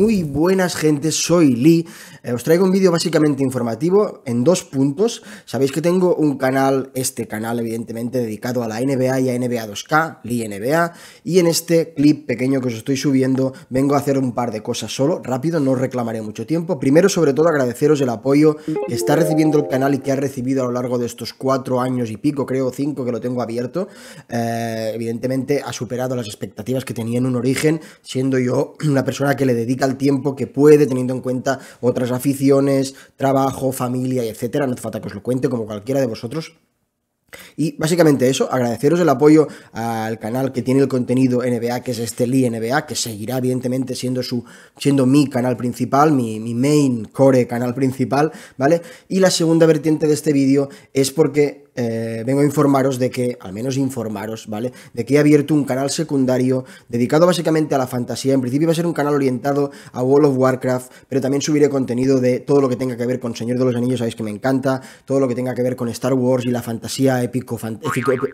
Muy buenas gentes, soy Lee eh, os traigo un vídeo básicamente informativo en dos puntos. Sabéis que tengo un canal, este canal evidentemente dedicado a la NBA y a NBA 2K, Lee NBA, y en este clip pequeño que os estoy subiendo vengo a hacer un par de cosas solo, rápido, no reclamaré mucho tiempo. Primero, sobre todo, agradeceros el apoyo que está recibiendo el canal y que ha recibido a lo largo de estos cuatro años y pico, creo cinco que lo tengo abierto. Eh, evidentemente ha superado las expectativas que tenía en un origen, siendo yo una persona que le dedica el tiempo que puede, teniendo en cuenta otras aficiones, trabajo, familia, etcétera. No hace falta que os lo cuente como cualquiera de vosotros. Y básicamente eso, agradeceros el apoyo al canal que tiene el contenido NBA, que es este Lee NBA, que seguirá evidentemente siendo, su, siendo mi canal principal, mi, mi main core canal principal, ¿vale? Y la segunda vertiente de este vídeo es porque eh, vengo a informaros de que, al menos informaros, ¿vale? De que he abierto un canal secundario dedicado básicamente a la fantasía. En principio va a ser un canal orientado a World of Warcraft, pero también subiré contenido de todo lo que tenga que ver con Señor de los Anillos, sabéis que me encanta, todo lo que tenga que ver con Star Wars y la fantasía épico,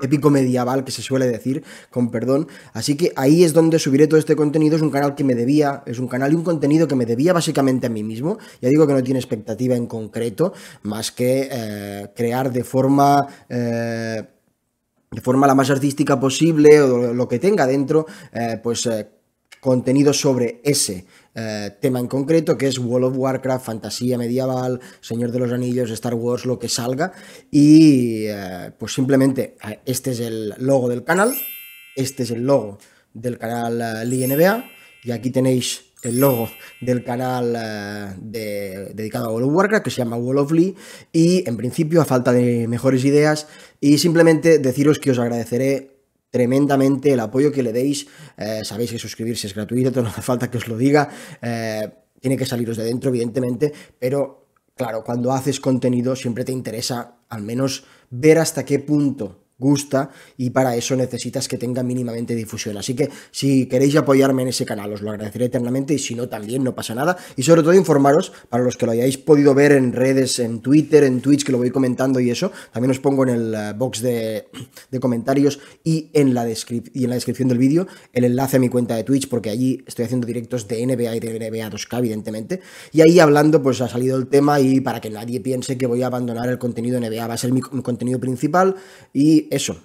épico, medieval que se suele decir, con perdón. Así que ahí es donde subiré todo este contenido, es un canal que me debía, es un canal y un contenido que me debía básicamente a mí mismo. Ya digo que no tiene expectativa en concreto, más que eh, crear de forma eh, de forma la más artística posible o lo que tenga dentro, eh, pues eh, contenido sobre ese tema en concreto, que es World of Warcraft, fantasía medieval, Señor de los Anillos, Star Wars, lo que salga. Y pues simplemente este es el logo del canal, este es el logo del canal LINBA. y aquí tenéis el logo del canal eh, de, dedicado a World of Warcraft, que se llama World of Lee, y en principio, a falta de mejores ideas, y simplemente deciros que os agradeceré tremendamente el apoyo que le deis. Eh, sabéis que suscribirse es gratuito, no hace falta que os lo diga. Eh, tiene que saliros de dentro, evidentemente, pero claro, cuando haces contenido siempre te interesa al menos ver hasta qué punto gusta y para eso necesitas que tenga mínimamente difusión. Así que si queréis apoyarme en ese canal, os lo agradeceré eternamente y si no también no pasa nada. Y sobre todo informaros, para los que lo hayáis podido ver en redes, en Twitter, en Twitch, que lo voy comentando y eso, también os pongo en el eh, box de, comentarios y en, la y en la descripción del vídeo el enlace a mi cuenta de Twitch porque allí estoy haciendo directos de NBA y de NBA 2K evidentemente. Y ahí hablando pues ha salido el tema y para que nadie piense que voy a abandonar el contenido NBA va a ser mi contenido principal y eso,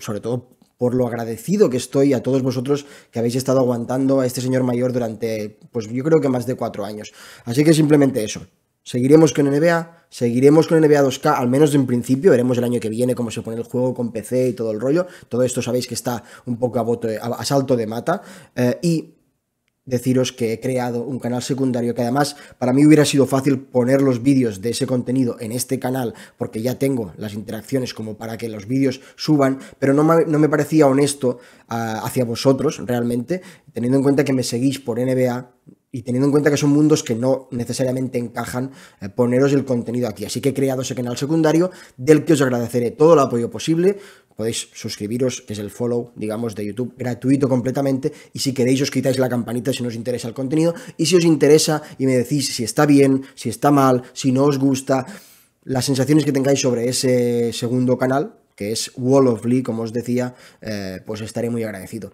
sobre todo por lo agradecido que estoy a todos vosotros que habéis estado aguantando a este señor mayor durante, pues yo creo que más de cuatro años. Así que simplemente eso. Seguiremos con NBA, seguiremos con NBA 2K, al menos en principio, veremos el año que viene cómo se pone el juego con PC y todo el rollo. Todo esto sabéis que está un poco a, voto a, salto de mata. Eh, y deciros que he creado un canal secundario que además para mí hubiera sido fácil poner los vídeos de ese contenido en este canal porque ya tengo las interacciones como para que los vídeos suban, pero no me, parecía honesto ah, hacia vosotros realmente, teniendo en cuenta que me seguís por NBA y teniendo en cuenta que son mundos que no necesariamente encajan, eh, poneros el contenido aquí. Así que he creado ese canal secundario del que os agradeceré todo el apoyo posible. Podéis suscribiros, que es el follow, digamos, de YouTube, gratuito completamente. Y si queréis, os quitáis la campanita si no os interesa el contenido. Y si os interesa y me decís si está bien, si está mal, si no os gusta, las sensaciones que tengáis sobre ese segundo canal, que es Wall of Lee, como os decía, eh, pues estaré muy agradecido.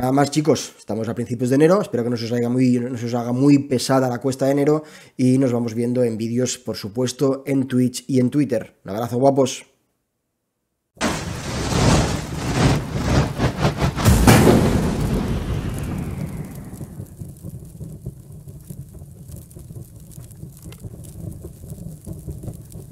Nada más, chicos, estamos a principios de enero. Espero que no se os haga muy, no os muy pesada la cuesta de enero. Y nos vamos viendo en vídeos, por supuesto, en Twitch y en Twitter. Un abrazo, guapos.